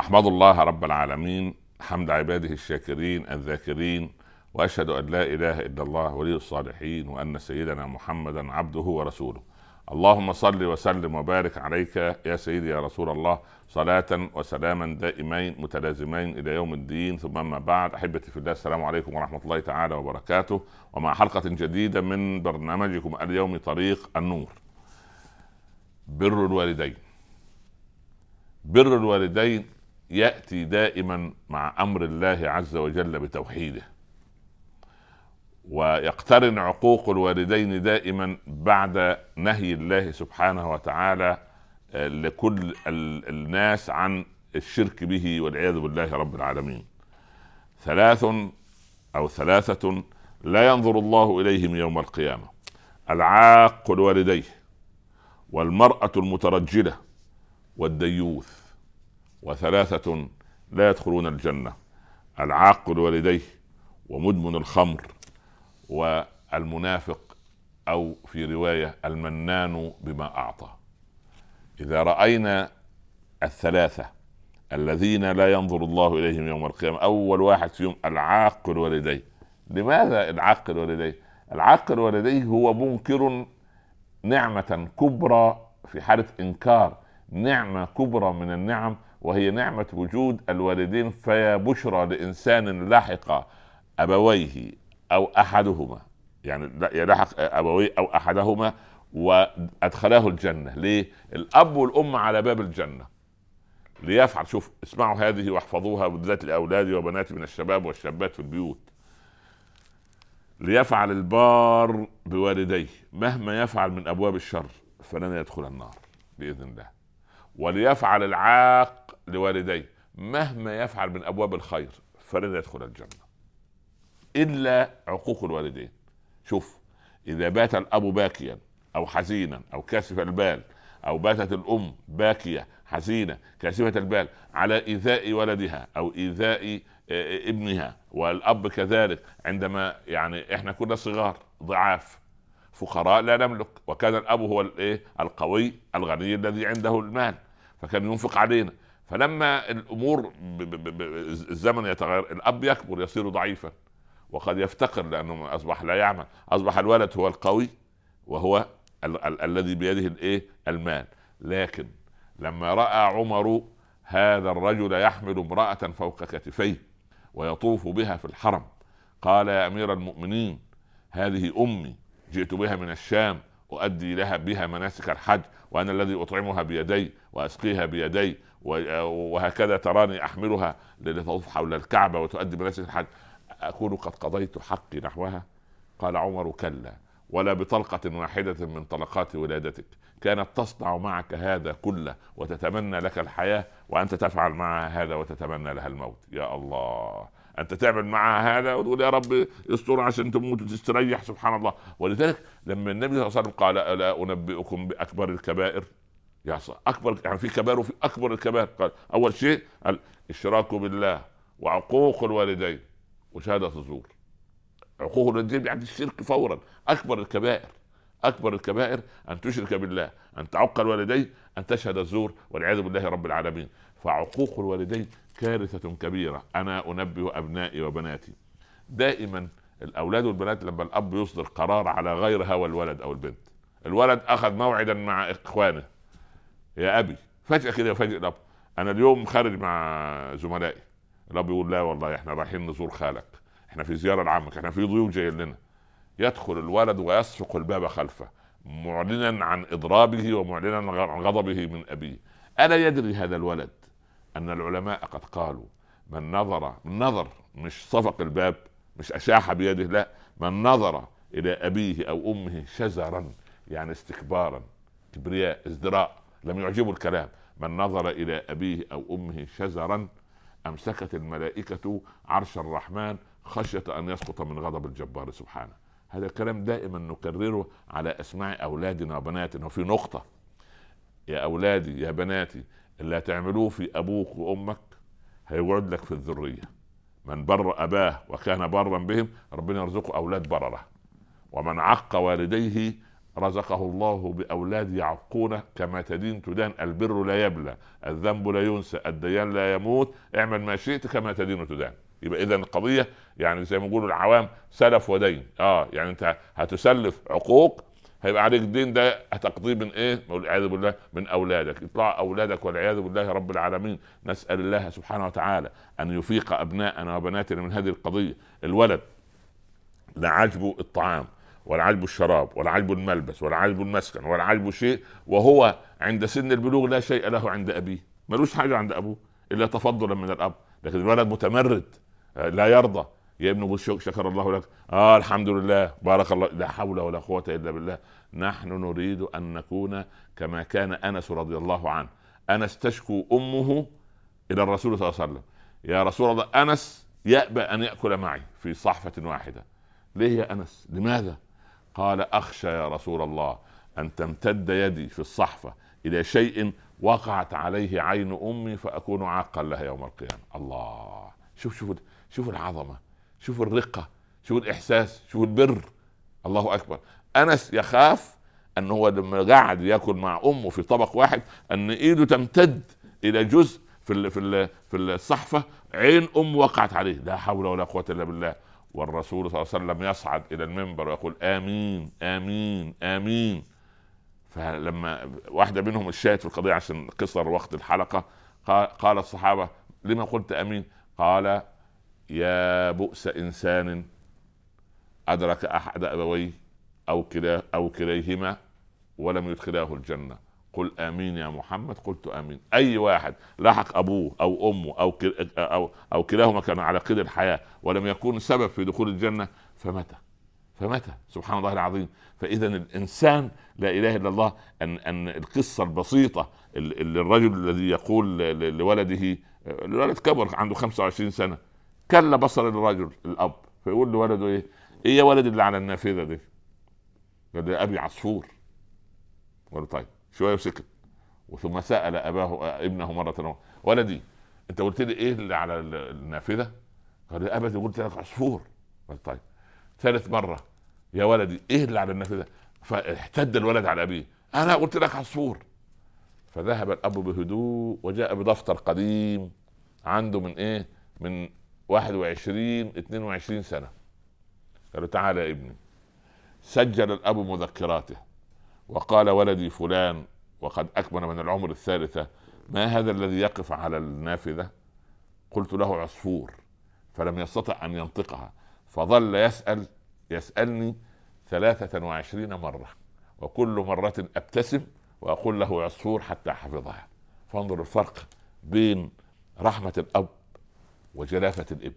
احمد الله رب العالمين حمد عباده الشاكرين الذاكرين واشهد ان لا اله الا الله ولي الصالحين وان سيدنا محمدا عبده ورسوله اللهم صل وسلم وبارك عليك يا سيدي يا رسول الله صلاة وسلاما دائمين متلازمين إلى يوم الدين ثم أما بعد أحبتي في الله السلام عليكم ورحمة الله تعالى وبركاته ومع حلقة جديدة من برنامجكم اليوم طريق النور بر الوالدين بر الوالدين ياتي دائما مع امر الله عز وجل بتوحيده ويقترن عقوق الوالدين دائما بعد نهي الله سبحانه وتعالى آه، لكل الناس عن الشرك به والعياذ بالله رب العالمين ثلاث او ثلاثه لا ينظر الله اليهم يوم القيامه العاق لوالديه والمراه المترجله والديوث وثلاثة لا يدخلون الجنة العاق لوالديه ومدمن الخمر والمنافق أو في رواية المنان بما أعطى إذا رأينا الثلاثة الذين لا ينظر الله إليهم يوم القيامة أول واحد فيهم العاق لوالديه لماذا العاق لوالديه العاق لوالديه هو منكر نعمة كبرى في حالة إنكار نعمة كبرى من النعم وهي نعمة وجود الوالدين فيا بشرى لإنسان لحق أبويه أو أحدهما يعني يلحق أبويه أو أحدهما وأدخلاه الجنة ليه؟ الأب والأم على باب الجنة ليفعل شوف اسمعوا هذه واحفظوها بالذات لأولادي وبناتي من الشباب والشابات في البيوت ليفعل البار بوالديه مهما يفعل من أبواب الشر فلن يدخل النار بإذن الله وليفعل العاق لوالديه مهما يفعل من ابواب الخير فلن يدخل الجنه الا عقوق الوالدين شوف اذا بات الاب باكيا او حزينا او كاسف البال او باتت الام باكيه حزينه كاسفه البال على ايذاء ولدها او ايذاء آه، آه، ابنها والاب كذلك عندما يعني احنا كنا صغار ضعاف فقراء لا نملك وكان الاب هو الايه القوي الغني الذي عنده المال فكان ينفق علينا فلما الامور ب ب ب الزمن يتغير الاب يكبر يصير ضعيفا وقد يفتقر لانه اصبح لا يعمل اصبح الولد هو القوي وهو ال- ال- الذي بيده الايه المال لكن لما راى عمر هذا الرجل يحمل امراه فوق كتفيه ويطوف بها في الحرم قال يا امير المؤمنين هذه امي جئت بها من الشام أؤدي لها بها مناسك الحج وأنا الذي أطعمها بيدي وأسقيها بيدي وهكذا تراني أحملها لتطوف حول الكعبة وتؤدي مناسك الحج أكون قد قضيت حقي نحوها قال عمر كلا ولا بطلقة واحدة من طلقات ولادتك كانت تصنع معك هذا كله وتتمنى لك الحياة وأنت تفعل معها هذا وتتمنى لها الموت يا الله انت تعمل معها هذا وتقول يا رب يستر عشان تموت وتستريح سبحان الله ولذلك لما النبي صلى الله عليه وسلم قال الا انبئكم باكبر الكبائر يا اكبر يعني في كبائر وفي اكبر الكبائر قال اول شيء الاشراك بالله وعقوق الوالدين وشهاده الزور عقوق الوالدين يعني الشرك فورا اكبر الكبائر اكبر الكبائر ان تشرك بالله ان تعق الوالدين ان تشهد الزور والعياذ بالله رب العالمين فعقوق الوالدين كارثه كبيره انا انبه ابنائي وبناتي دائما الاولاد والبنات لما الاب يصدر قرار على غير هوى الولد او البنت الولد اخذ موعدا مع اخوانه يا ابي فجاه كده يفاجئ الاب انا اليوم خارج مع زملائي الاب يقول لا والله احنا رايحين نزور خالك احنا في زياره لعمك احنا في ضيوف جايين لنا يدخل الولد ويسرق الباب خلفه معلنا عن اضرابه ومعلنا عن غضبه من ابيه الا يدري هذا الولد ان العلماء قد قالوا من نظر من نظر مش صفق الباب مش اشاح بيده لا من نظر الى ابيه او امه شزرا يعني استكبارا كبرياء ازدراء لم يعجبه الكلام من نظر الى ابيه او امه شزرا امسكت الملائكه عرش الرحمن خشيه ان يسقط من غضب الجبار سبحانه هذا الكلام دائما نكرره على اسماع اولادنا وبناتنا وفي نقطه يا اولادي يا بناتي اللي هتعملوه في ابوك وامك هيقعد لك في الذريه من بر اباه وكان برا بهم ربنا يرزقه اولاد برره ومن عق والديه رزقه الله باولاد يعقونه كما تدين تدان البر لا يبلى الذنب لا ينسى الديان لا يموت اعمل ما شئت كما تدين تدان يبقى اذا القضيه يعني زي ما بيقولوا العوام سلف ودين اه يعني انت هتسلف عقوق هيبقى عليك الدين ده هتقضيه من ايه؟ والعياذ بالله من اولادك، اطلاع اولادك والعياذ بالله رب العالمين، نسال الله سبحانه وتعالى ان يفيق ابناءنا وبناتنا من هذه القضيه، الولد لا عجبه الطعام ولا عجبه الشراب ولا عجبه الملبس ولا عجبه المسكن ولا عجبه شيء وهو عند سن البلوغ لا شيء له عند ابيه، ملوش حاجه عند ابوه الا تفضلا من الاب، لكن الولد متمرد لا يرضى يا ابن بشوك شكر الله لك اه الحمد لله بارك الله لا حول ولا قوه الا بالله نحن نريد ان نكون كما كان انس رضي الله عنه انس تشكو امه الى الرسول صلى الله عليه وسلم يا رسول الله انس يأبى ان ياكل معي في صحفه واحده ليه يا انس لماذا قال اخشى يا رسول الله ان تمتد يدي في الصحفه الى شيء وقعت عليه عين امي فاكون عاقا لها يوم القيامه الله شوف شوف شوفوا العظمه شوفوا الرقه شوفوا الاحساس شوفوا البر الله اكبر انس يخاف ان هو لما قعد ياكل مع امه في طبق واحد ان ايده تمتد الى جزء في في في الصحفه عين امه وقعت عليه لا حول ولا قوه الا بالله والرسول صلى الله عليه وسلم يصعد الى المنبر ويقول امين امين امين فلما واحده منهم الشاهد في القضيه عشان قصر وقت الحلقه قال الصحابه لما قلت امين قال يا بؤس انسان ادرك احد ابويه او كلاه او كليهما ولم يدخلاه الجنه قل امين يا محمد قلت امين اي واحد لحق ابوه او امه او او او كلاهما كان على قيد الحياه ولم يكون سبب في دخول الجنه فمتى فمتى سبحان الله العظيم فاذا الانسان لا اله الا الله ان ان القصه البسيطه اللي الرجل الذي يقول لولده الولد آه، كبر عنده 25 سنه كلا بصر الرجل الاب فيقول لولده ايه؟ ايه يا ولد اللي على النافذه دي؟ قال يا ابي عصفور قال طيب شويه وسكت وثم سال اباه ابنه مره اخرى ولدي انت قلت لي ايه اللي على النافذه؟ قال ابدا قلت لك عصفور قال طيب ثالث مره يا ولدي ايه اللي على النافذه؟ فاحتد الولد على ابيه انا قلت لك عصفور فذهب الاب بهدوء وجاء بدفتر قديم عنده من ايه؟ من 21 22 سنه قال له تعال يا ابني سجل الاب مذكراته وقال ولدي فلان وقد اكمل من العمر الثالثه ما هذا الذي يقف على النافذه قلت له عصفور فلم يستطع ان ينطقها فظل يسال يسالني 23 مره وكل مره ابتسم واقول له عصفور حتى حفظها فانظر الفرق بين رحمه الاب وجلافة الابن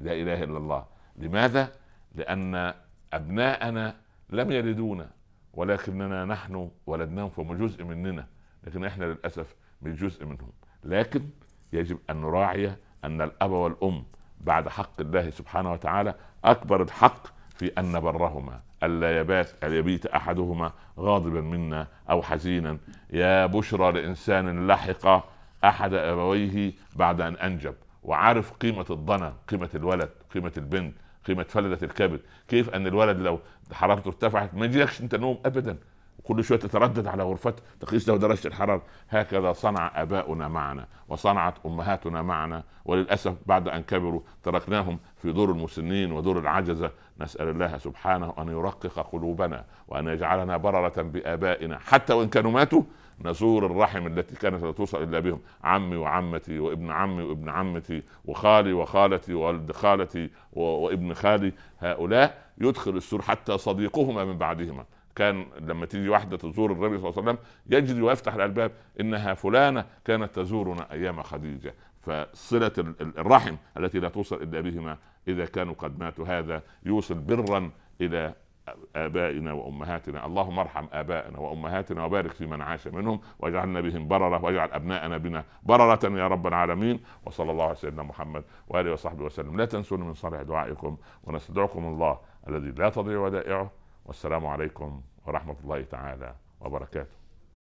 لا إله إلا الله لماذا؟ لأن أبناءنا لم يلدونا ولكننا نحن ولدناهم فهم جزء مننا لكن احنا للأسف مش جزء منهم لكن يجب أن نراعي أن الأب والأم بعد حق الله سبحانه وتعالى أكبر الحق في أن نبرهما ألا يبات ألا يبيت أحدهما غاضبا منا أو حزينا يا بشرى لإنسان لحق أحد أبويه بعد أن أنجب وعارف قيمه الضنا قيمه الولد قيمه البنت قيمه فلذه الكبد كيف ان الولد لو حرارته ارتفعت ما يجيلكش انت نوم ابدا وكل شويه تتردد على غرفته تقيس له درجه الحراره هكذا صنع اباؤنا معنا وصنعت امهاتنا معنا وللاسف بعد ان كبروا تركناهم في دور المسنين ودور العجزه نسال الله سبحانه ان يرقق قلوبنا وان يجعلنا برره بابائنا حتى وان كانوا ماتوا نزور الرحم التي كانت لا توصل الا بهم عمي وعمتي وابن عمي وابن عمتي وخالي وخالتي وولد خالتي وابن خالي هؤلاء يدخل السور حتى صديقهما من بعدهما كان لما تيجي واحده تزور النبي صلى الله عليه وسلم يجري ويفتح الباب انها فلانه كانت تزورنا ايام خديجه فصله الرحم التي لا توصل الا بهما اذا كانوا قد ماتوا هذا يوصل برا الى آبائنا وأمهاتنا اللهم ارحم آبائنا وأمهاتنا وبارك في من عاش منهم واجعلنا بهم بررة واجعل أبناءنا بنا بررة يا رب العالمين وصلى الله على سيدنا محمد وآله وصحبه وسلم لا تنسونا من صالح دعائكم ونستدعكم الله الذي لا تضيع ودائعه والسلام عليكم ورحمة الله تعالى وبركاته